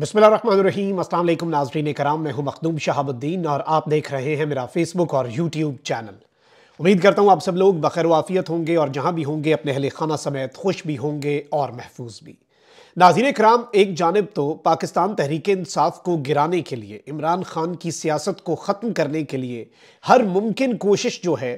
बसमीम अल्लाम नाजरीन कराम मैं हूँ मखदूम शहाबुद्दीन और आप देख रहे हैं मेरा फेसबुक और यूट्यूब चैनल उम्मीद करता हूँ आप सब लोग बखैर वाफियत होंगे और जहाँ भी होंगे अपने अहल खाना समेत खुश भी होंगे और महफूज भी नाजीर कराम एक जानब तो पाकिस्तान तहरीक इंसाफ को गिराने के लिए इमरान खान की सियासत को ख़त्म करने के लिए हर मुमकिन कोशिश जो है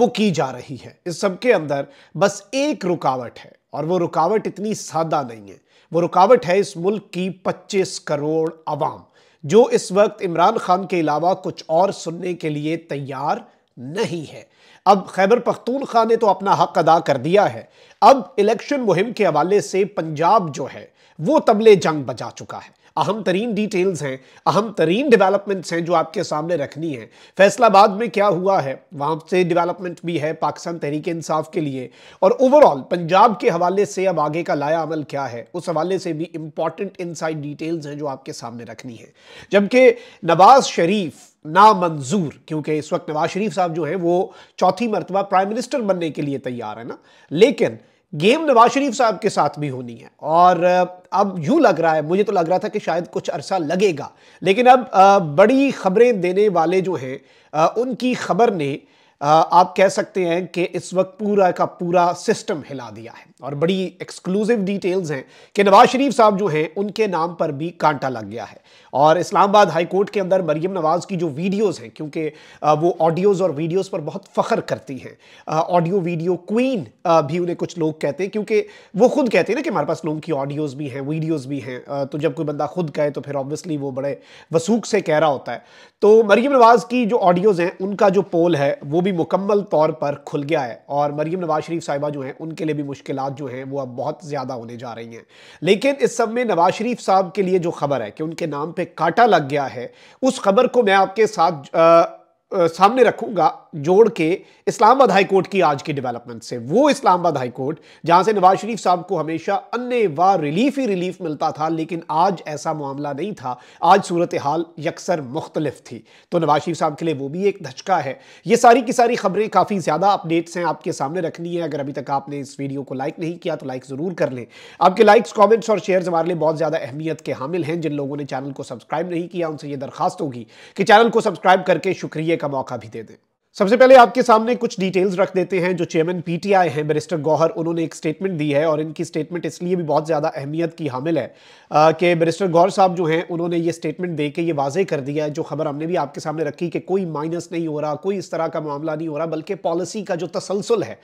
वो की जा रही है इस सब के अंदर बस एक रुकावट है और वो रुकावट इतनी सादा नहीं है वो रुकावट है इस मुल्क की पच्चीस करोड़ आवाम जो इस वक्त इमरान खान के अलावा कुछ और सुनने के लिए तैयार नहीं है अब खैबर पख्तूनख्वा ने तो अपना हक अदा कर दिया है अब इलेक्शन मुहिम के हवाले से पंजाब जो है वो तबले जंग बजा चुका है अहम तरीन डिटेल्स हैं अहम तरीन डेवलपमेंट्स हैं जो आपके सामने रखनी है फैसलाबाद में क्या हुआ है वहाँ से डेवलपमेंट भी है पाकिस्तान तहरीक इंसाफ के लिए और ओवरऑल पंजाब के हवाले से अब आगे का लाया अमल क्या है उस हवाले से भी इन इनसाइड डिटेल्स हैं जो आपके सामने रखनी है जबकि नवाज शरीफ नामंजूर क्योंकि इस वक्त नवाज शरीफ साहब जो है वो चौथी मरतबा प्राइम मिनिस्टर बनने के लिए तैयार है ना लेकिन गेम नवाज शरीफ साहब के साथ भी होनी है और अब यूं लग रहा है मुझे तो लग रहा था कि शायद कुछ अरसा लगेगा लेकिन अब बड़ी खबरें देने वाले जो हैं उनकी खबर ने आप कह सकते हैं कि इस वक्त पूरा का पूरा सिस्टम हिला दिया है और बड़ी एक्सक्लूसिव डिटेल्स हैं कि नवाज शरीफ साहब जो हैं उनके नाम पर भी कांटा लग गया है और इस्लामाबाद हाई कोर्ट के अंदर मरीम नवाज़ की जो वीडियोस हैं क्योंकि वो ऑडियोज़ और वीडियोस पर बहुत फ़ख्र करती हैं ऑडियो वीडियो क्वीन भी उन्हें कुछ लोग कहते हैं क्योंकि वो खुद कहते हैं ना कि हमारे पास लोगों की ऑडियोज़ भी हैं वीडियोज़ भी हैं तो जब कोई बंदा खुद कहे तो फिर ऑब्वियसली वो बड़े वसूख से कह रहा होता है तो मरीम नवाज़ की जो ऑडियोज़ हैं उनका जो पोल है वो भी मुकम्मल तौर पर खुल गया है और मरीम नवाज शरीफ साहिबा जो हैं उनके लिए भी मुश्किल जो हैं वो अब बहुत ज़्यादा होने जा रही हैं लेकिन इस सब में नवाज शरीफ साहब के लिए जो खबर है कि उनके नाम पर काटा लग गया है उस खबर को मैं आपके साथ आ, सामने रखूंगा जोड़ के इस्लामाबाद हाई कोर्ट की आज की डेवलपमेंट से वो इस्लामाबाद हाई कोर्ट जहां से नवाज शरीफ साहब को हमेशा अन्य वार रिलीफ ही रिलीफ मिलता था लेकिन आज ऐसा मामला नहीं था आज सूरत हाल यकसर मुख्तलिफ थी तो नवाज शरीफ साहब के लिए वो भी एक धचका है ये सारी की सारी खबरें काफ़ी ज़्यादा अपडेट्स हैं आपके सामने रखनी है अगर अभी तक आपने इस वीडियो को लाइक नहीं किया तो लाइक ज़रूर कर लें आपके लाइक्स कॉमेंट्स और शेयर हमारे लिए बहुत ज़्यादा अहमियत के हामिल हैं जिन लोगों ने चैनल को सब्सक्राइब नहीं किया उनसे यह दरखास्त होगी कि चैनल को सब्सक्राइब करके शुक्रिया का मौका भी दे दें सबसे पहले आपके सामने कुछ डिटेल्स रख देते हैं जो चेयरमैन पीटीआई हैं बैरिस्टर गौहर उन्होंने एक स्टेटमेंट दी है और इनकी स्टेटमेंट इसलिए भी बहुत ज़्यादा अहमियत की हामिल है कि बैरिस्टर गौहर साहब जो हैं उन्होंने ये स्टेटमेंट दे के ये वाजे कर दिया है जो खबर हमने भी आपके सामने रखी कि कोई माइनस नहीं हो रहा कोई इस तरह का मामला नहीं हो रहा बल्कि पॉलिसी का जो तसलसल है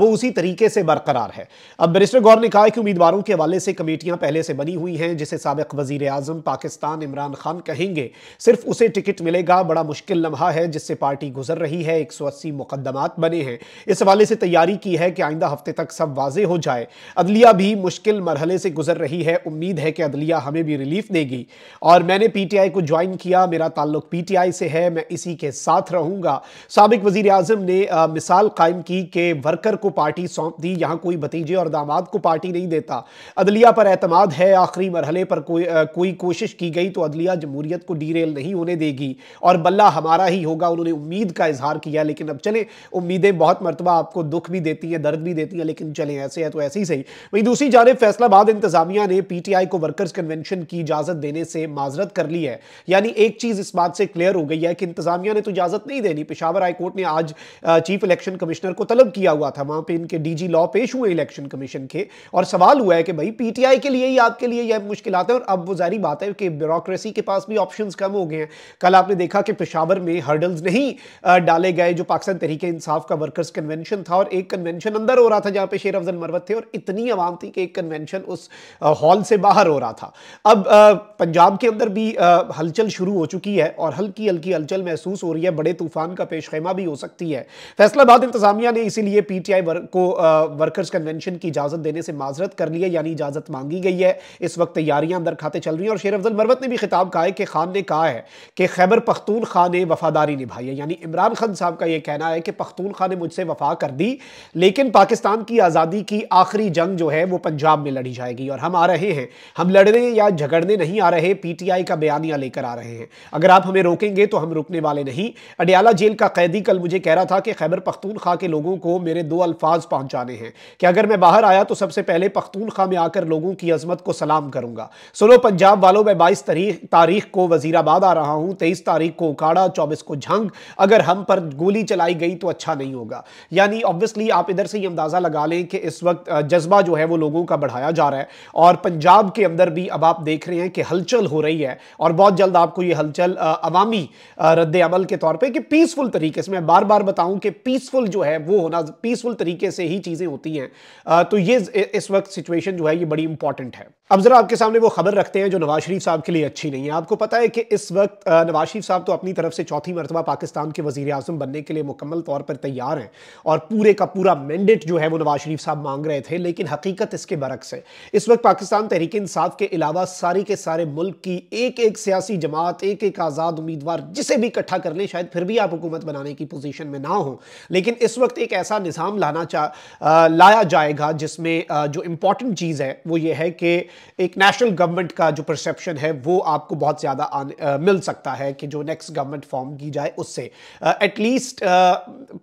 वो उसी तरीके से बरकरार है अब बैरिस्टर गौर ने कहा कि उम्मीदवारों के हवाले से कमेटियाँ पहले से बनी हुई हैं जिसे सबक वजीर अजम पाकिस्तान इमरान खान कहेंगे सिर्फ उसे टिकट मिलेगा बड़ा मुश्किल लम्हा है जिससे पार्टी गुजर रही है है एक सौ अस्सी मुकदमात बने हैं इस हवाले से तैयारी की है कि आइंदा हफ्ते तक सब वाजे हो जाए अदलिया भी मुश्किल मरहले से गुजर रही है उम्मीद है कि अदलिया हमें भी रिलीफ देगी और मैंने पी टी आई को ज्वाइन किया मेरा ताल्लुक पी टी आई से है मैं इसी के साथ रहूँगा सबक वजीर अजम ने आ, मिसाल कायम की कि वर्कर को पार्टी सौंप दी यहाँ कोई भतीजे और दामाद को पार्टी नहीं देता अदलिया पर अतमाद है आखिरी मरहले पर कोई आ, कोई कोशिश की गई तो अदलिया जमहूरियत को डी रेल नहीं होने देगी और बल्ला हमारा ही होगा उन्होंने उम्मीद का इजहार किया लेकिन अब चले उम्मीदें बहुत मरतबा आपको दुख भी देती हैं दर्द भी देती हैं लेकिन चले ऐसे है तो ऐसे ही सही वहीं दूसरी जानब फैसलाबाद इंतजामिया ने पीटीआई को वर्कर्स कन्वेंशन की इजाजत देने से माजरत कर ली है यानी एक चीज इस बात से क्लियर हो गई है कि इंतजामिया ने तो इजाजत नहीं देनी पिशावर हाईकोर्ट ने आज चीफ इलेक्शन कमिश्नर को तलब किया हुआ था वहां पर इनके डीजी लॉ पेश हुए इलेक्शन कमीशन के और सवाल हुआ है कि भाई पीटीआई के लिए ही आपके लिए यह मुश्किल है और अब वो जारी बात है कि ब्यूरोक्रेसी के पास भी ऑप्शन कम हो गए हैं कल आपने देखा कि पिशावर में हर्डल्स नहीं डाले बुलाए गए जो पाकिस्तान तरीके इंसाफ का वर्कर्स कन्वेंशन था और एक कन्वेंशन अंदर हो रहा था जहाँ पे शेर अफजल मरवत थे और इतनी आवाम थी कि एक कन्वेंशन उस हॉल से बाहर हो रहा था अब पंजाब के अंदर भी हलचल शुरू हो चुकी है और हल्की हल्की हलचल महसूस हो रही है बड़े तूफान का पेशखैमा भी हो सकती है फैसलाबाद इंतजामिया ने इसीलिए पी टी आई वर्क को वर्कर्स कन्वेंशन की इजाज़त देने से माजरत कर लिया यानी इजाज़त मांगी गई है इस वक्त तैयारियां अंदर खाते चल रही हैं और शेर अफजल मरवत ने भी खिताब कहा है कि खान ने कहा है कि खैबर पख्तून खान ने वफादारी निभाई है यानी इमरान खान खान साहब का यह कहना है कि पख्तूनख्वा ने मुझसे वफा कर दी लेकिन पाकिस्तान की आज़ादी की आखिरी जंग जो है वो पंजाब में लड़ी जाएगी और हम आ रहे हैं हम लड़ने या झगड़ने नहीं आ रहे पीटीआई का बयानिया लेकर आ रहे हैं अगर आप हमें रोकेंगे तो हम रुकने वाले नहीं अडियाला जेल का कैदी कल मुझे कह रहा था कि खैबर पख्तूनख्वा के लोगों को मेरे दो अल्फाज पहुँचाने हैं कि अगर मैं बाहर आया तो सबसे पहले पख्तूनख्वा में आकर लोगों की अजमत को सलाम करूँगा सुनो पंजाब वालों में बाईस तारीख को वजीराबाद आ रहा हूँ तेईस तारीख को उकाड़ा चौबीस को झंग अगर हम पर गोली चलाई गई तो अच्छा नहीं होगा यानी ऑब्वियसली आप इधर से ही अंदाज़ा लगा लें कि इस वक्त जज्बा जो है वो लोगों का बढ़ाया जा रहा है और पंजाब के अंदर भी अब आप देख रहे हैं कि हलचल हो रही है और बहुत जल्द आपको ये हलचल अवामी रद्द अमल के तौर पर कि पीसफुल तरीके से मैं बार बार बताऊं कि पीसफुल जो है वो होना पीसफुल तरीके से ही चीज़ें होती हैं तो ये इस वक्त सिचुएशन जो है ये बड़ी इंपॉर्टेंट है अब ज़रा आपके सामने वो खबर रखते हैं जो नवाज शरीफ साहब के लिए अच्छी नहीं है आपको पता है कि इस वक्त नवाज शरीफ साहब तो अपनी तरफ से चौथी मरतबा पाकिस्तान के वजी वजीम बनने के लिए मुकम्मल तौर पर तैयार हैं और पूरे का पूरा मैंडेट जो है वो नवाज शरीफ साहब मांग रहे थे लेकिन हकीकत इसके बरक्स है इस वक्त पाकिस्तान तहरीक इंसाफ के अलावा सारी के सारे मुल्क की एक एक सियासी जमात एक एक आज़ाद उम्मीदवार जिसे भी इकट्ठा कर लें शायद फिर भी आप हुकूमत बनाने की पोजिशन में ना हों लेकिन इस वक्त एक ऐसा निज़ाम लाना चाह लाया जाएगा जिसमें जो इम्पॉर्टेंट चीज़ है वो ये है कि एक नेशनल गवर्नमेंट का जो परसेप्शन है वो आपको बहुत ज़्यादा मिल सकता है कि जो नेक्स्ट गवर्नमेंट फॉर्म की जाए उससे एटलीस्ट एटलीस्ट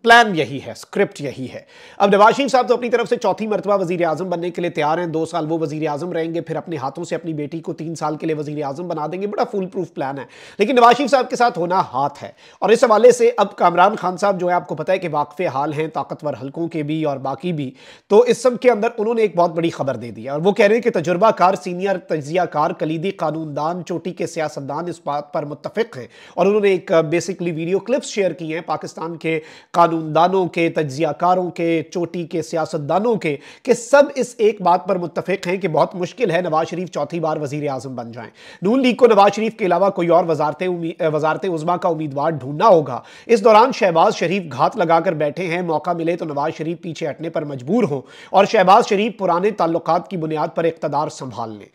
प्लान uh, यही है स्क्रिप्ट यही है अब नवाज शरीफ साहब तो अपनी तरफ से चौथी मरतबा वजी अजम बनने के लिए तैयार हैं दो साल वो वजी अजम रहेंगे फिर अपने हाथों से अपनी बेटी को तीन साल के लिए वजी अजम बना देंगे बड़ा फुल प्रूफ प्लान है लेकिन नवाज शरीफ साहब के साथ होना हाथ है और इस हवाले से अब कामरान खान साहब जो है आपको पता है कि वाकफे हाल हैं ताकतवर हल्कों के भी और बाकी भी तो इस सब के अंदर उन्होंने एक बहुत बड़ी खबर दे दी और वो कह रहे हैं कि तजुर्बाकार सीनियर तजियाकार कलीदी कानूनदान चोटी के सियासतदान इस बात पर मुतफिक हैं और उन्होंने एक बेसिकली वीडियो क्लिप्स शेयर की हैं पाकिस्तान के कानूनदानों के तजियाकारों के चोटी के सियासतदानों के कि सब इस एक बात पर मुतफिक हैं कि बहुत मुश्किल है नवाज शरीफ चौथी बार वजीर अजम बन जाएँ नून लीग को नवाज शरीफ के अलावा कोई और वजारत वजारत उजमा का उम्मीदवार ढूंढना होगा इस दौरान शहबाज शरीफ घात लगाकर बैठे हैं मौका मिले तो नवाज शरीफ पीछे हटने पर मजबूर हों और शहबाज शरीफ पुराने ताल्लुक की बुनियाद पर इकतदार संभाल लें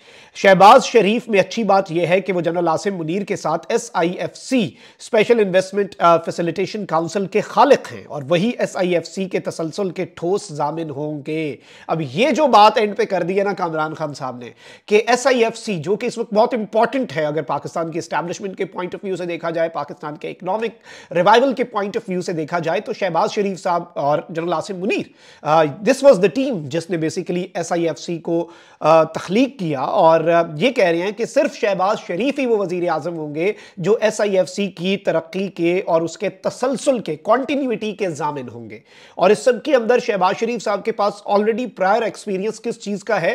शहबाज शरीफ में अच्छी बात यह है कि वो जनरल आसिम मुनीर के साथ S I F C special investment facilitation education council के खालिक हैं और वही एसआईएफसी के तसलसल के ठोस जामिन होंगे अब ये जो बात एंड पे कर दी है ना कामरान खान साहब ने कि एसआईएफसी जो कि इस वक्त बहुत इंपॉर्टेंट है अगर पाकिस्तान की स्टैब्लिशमेंट के पॉइंट ऑफ व्यू से देखा जाए पाकिस्तान के इकोनॉमिक रिवाइवल के पॉइंट ऑफ व्यू से देखा जाए तो शहबाज शरीफ साहब और general Asim Munir this was the team जिसने बेसिकली एस को तख्लीक किया और ये कह रहे हैं कि सिर्फ शहबाज शरीफ ही वो वजीर अजम होंगे जो एस की तरक्की के और उसके तसल तसलसल के कॉन्टीन्यूटी के जामिन होंगे और इस सब के अंदर शहबाज शरीफ साहब के पास ऑलरेडी प्रायर एक्सपीरियंस किस चीज का है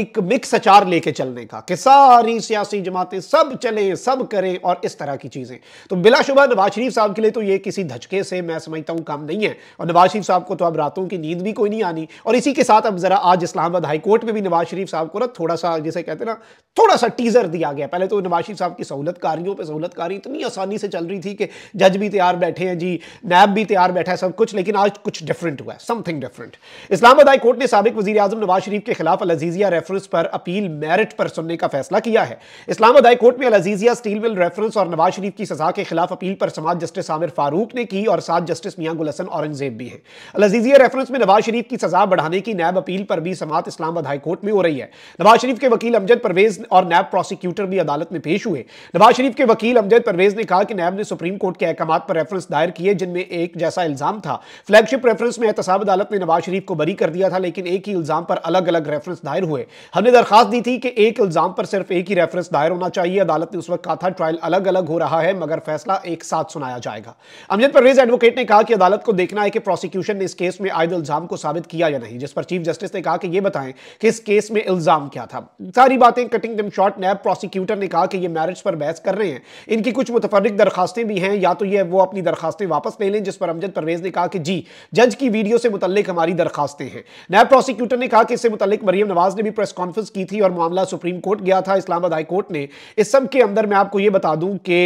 एक मिक्स अचार लेके चलने का कि सारी सियासी जमातें सब चलें सब करें और इस तरह की चीजें तो बिलाशुबा नवाज शरीफ साहब के लिए तो ये किसी धचके से मैं समझता हूं काम नहीं है और नवाज शरीफ साहब को तो अब रातों की नींद भी कोई नहीं आनी और इसी के साथ अब जरा आज इस्लामाबाद हाईकोर्ट में भी नवाज शरीफ साहब को ना थोड़ा सा जैसे कहते ना थोड़ा सा टीजर दिया गया पहले तो नवाज शरीफ साहब की सहूलत कारियों पर सहूलत कारी इतनी आसानी से चल रही थी कि जज भी तैयार बैठे बैठे हैं जी नैब भी तैयार बैठा है सब कुछ लेकिन आज कुछ डिफरेंट हुआ है something different Islamabad high court ने सबक वजी अजम नवाज शरीफ के खिलाफ अलजीजिया रेफरेंस पर अपील मेरिट पर सुनने का फैसला किया है इस्लामाबाद हाई कोर्ट में अलजीजिया स्टील मिल रेफरेंस और नवाज शरीफ की सजा के खिलाफ अपील पर समाज जस्टिस आमिर फारूक ने की और साथ जस्टिस मियाँ गुल हसन औरंगजेब भी हैं अलजीजिया रेफरेंस में नवाज शरीफ की सजा बढ़ाने की नैब अपील पर भी समात इस्लामाबाद हाई कोर्ट में हो रही है नवाज शरीफ के वकील अमजद परवेज और नैब प्रोसिक्यूटर भी अदालत में पेश हुए नवाज शरीफ के वकील अमजद परवेज ने कहा कि नैब ने सुप्रीम कोर्ट के अहकाम पर रेफरेंस रेफरेंस दायर किए जिनमें एक जैसा इल्ज़ाम था फ्लैगशिप रेफरेंस में एहतसाब अदालत ने नवाज शरीफ को बरी कर दिया था लेकिन एक ही इल्ज़ाम पर अलग अलग रेफरेंस दायर हुए हमने दरखास्त दी थी कि एक इल्ज़ाम पर सिर्फ एक ही रेफरेंस दायर होना चाहिए अदालत ने उस वक्त कहा था ट्रायल अलग अलग हो रहा है मगर फैसला एक साथ सुनाया जाएगा अमजद परवेज एडवोकेट ने कहा कि अदालत को देखना है कि प्रोसिक्यूशन ने इस केस में आयद इल्ज़ाम को साबित किया या नहीं जिस पर चीफ जस्टिस ने कहा कि यह बताएं कि इस केस में इल्ज़ाम क्या था सारी बातें कटिंग दम शॉर्ट नैब प्रोसिक्यूटर ने कहा कि ये मैरिज पर बहस कर रहे हैं इनकी कुछ मुतफरिक दरखास्तें भी हैं या तो ये वो अपनी अपनी दरखास्तें वापस ले लें जिस पर अमजद परवेज ने कहा कि जी जज की वीडियो से मुतलिक हमारी दरखास्तें हैं नायब प्रोसिक्यूटर ने कहा कि इससे मुतल मरियम नवाज ने भी प्रेस कॉन्फ्रेंस की थी और मामला सुप्रीम कोर्ट गया था इस्लामाबाद हाई कोर्ट ने इस सब के अंदर मैं आपको यह बता दूं कि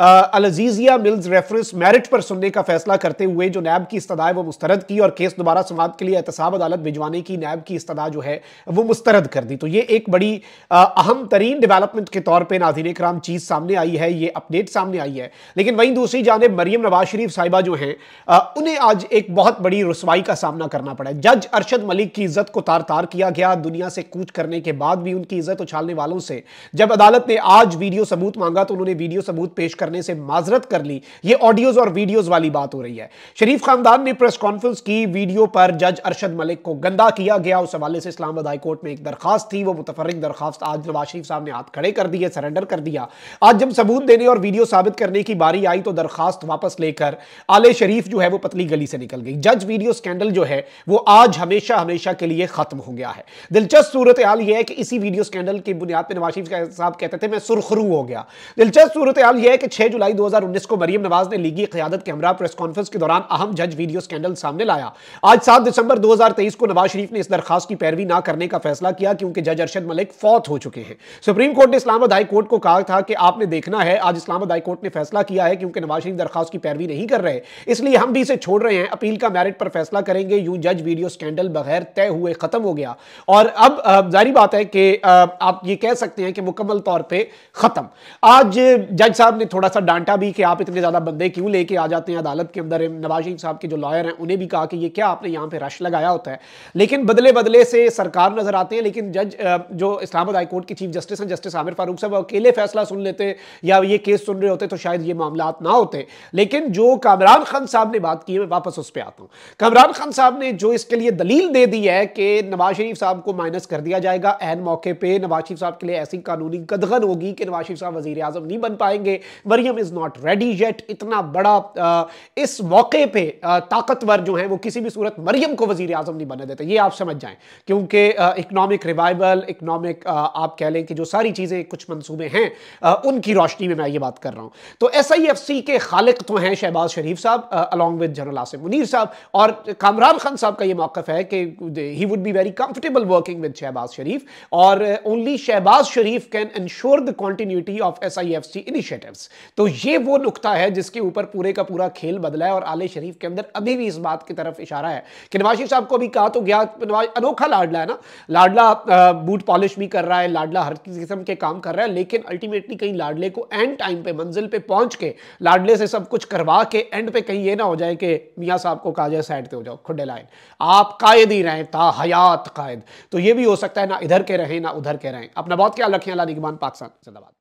अलजीजिया मिल्स रेफरेंस मैरिट पर सुनने का फैसला करते हुए जो नैब की इस्तदा है वो मुस्तरद की और केस दोबारा समाप्त के लिए एहतसाब अदालत भिजवाने की नैब की इस्तदा जो है वो मुस्तरद कर दी तो ये एक बड़ी अहम तरीन डेवलपमेंट के तौर पर नाजीन कराम चीज़ सामने आई है ये अपडेट सामने आई है लेकिन वहीं दूसरी जानब मरियम नवाज शरीफ साहिबा जो हैं उन्हें आज एक बहुत बड़ी रसवाई का सामना करना पड़ा जज अरशद मलिक की इज्जत को तार तार किया गया दुनिया से कूच करने के बाद भी उनकी इज्जत उछालने वालों से जब अदालत ने आज वीडियो सबूत मांगा तो उन्होंने वीडियो सबूत पेश करने से माजरत कर ली ये ऑडियोज और वीडियोज वाली बात हो रही है शरीफ खानदान ने प्रेस कॉन्फ्रेंस की वीडियो पर जज अरशद मलिक को गंदा किया गया उस हवाले से इस्लामाबाद हाईकोर्ट में एक दरखास्त थी वो मुतफरक दरखास्त आज नवाज शरीफ साहब ने हाथ खड़े कर दिए सरेंडर कर दिया आज जब सबूत देने और वीडियो साबित करने की बारी आई तो दरखास्त वापस वापस लेकर आले शरीफ जो है वो पतली गली से निकल गई जज वीडियो स्कैंडल जो है वो आज हमेशा हमेशा के लिए खत्म हो गया है दिलचस्प सूरत हाल यह है कि इसी वीडियो स्कैंडल की बुनियाद पर नवाज शरीफ साहब कहते थे मैं सुरखरू हो गया दिलचस्प सूरत हाल यह है कि छह जुलाई दो को मरीम नवाज ने लीगी क्यादत के हमरा प्रेस कॉन्फ्रेंस के दौरान अहम जज वीडियो स्कैंडल सामने लाया आज सात दिसंबर दो को नवाज शरीफ ने इस दरखास्त की पैरवी ना करने का फैसला किया क्योंकि जज अरशद मलिक फौत हो चुके हैं सुप्रीम कोर्ट ने इस्लामाबाद हाई कोर्ट को कहा था कि आपने देखना है आज इस्लामाबाद हाई कोर्ट ने फैसला किया है क्योंकि नवाज शरीफ दरखास्त की पैरवी नहीं कर रहे इसलिए हम भी इसे छोड़ रहे हैं अपील का मैरिट पर फैसला करेंगे यू जज वीडियो स्कैंडल बगैर तय हुए खत्म हो गया और अब जारी बात है कि आप ये कह सकते हैं कि मुकम्मल तौर पर खत्म आज जज साहब ने थोड़ा सा डांटा भी कि आप इतने ज्यादा बंदे क्यों लेके आ जाते हैं अदालत के अंदर नवाज शरीफ साहब के जो लॉयर हैं उन्हें भी कहा कि ये क्या आपने यहाँ पे रश लगाया होता है लेकिन बदले बदले से सरकार नजर आते हैं लेकिन जज जो इस्लामाबाद हाईकोर्ट के चीफ जस्टिस हैं जस्टिस आमिर फारूक साहब अकेले फैसला सुन लेते या ये केस सुन रहे होते तो शायद ये मामला ना होते लेकिन लेकिन जो कामरान खान साहब ने बात की है मैं वापस उस पर आता हूँ कामरान खान साहब ने जो इसके लिए दलील दे दी है कि नवाज शरीफ साहब को माइनस कर दिया जाएगा एन मौके पर नवाज शरीफ साहब के लिए ऐसी कानूनी गदगन होगी कि नवाज शरीफ साहब वजी अजम नहीं बन पाएंगे Maryam is not ready yet इतना बड़ा आ, इस मौके पर ताकतवर जो है वो किसी भी सूरत मरियम को वजी अजम नहीं बना देते ये आप समझ जाएँ क्योंकि इकनॉमिक रिवाइवल इकनॉमिक आप कह लें कि जो सारी चीज़ें कुछ मनसूबे हैं उनकी रोशनी में मैं ये बात कर रहा हूँ तो एस आई एफ सी के खालिक तो हैं शहबाज शरीफ साहब along with general Asif Munir साहब और कामरान खान साहब का ये मौकफ है कि he would be very comfortable working with Shehbaz Sharif और only Shehbaz Sharif can ensure the continuity of S I F C initiative तो ये वो नुकता है जिसके ऊपर पूरे का पूरा खेल बदला है और आले शरीफ के अंदर अभी भी इस बात की तरफ इशारा है कि नवाज शरीफ साहब को भी कहा तो गया अनोखा लाडला है ना लाडला बूट पॉलिश भी कर रहा है लाडला हर किस्म के काम कर रहा है लेकिन अल्टीमेटली कहीं लाडले को एंड टाइम पे मंजिल पे पहुंच के लाडले से सब कुछ करवा के एंड पे कहीं ये ना हो जाए कि मियाँ साहब को कहा जाए साइड पे हो जाओ खुडे लाइन आप कायद ही रहें ता हयात कायद तो ये भी हो सकता है ना इधर के रहें ना उधर के रहें अपना बहुत ख्याल रखें अला निगमान पाकिस्तान जिंदाबाद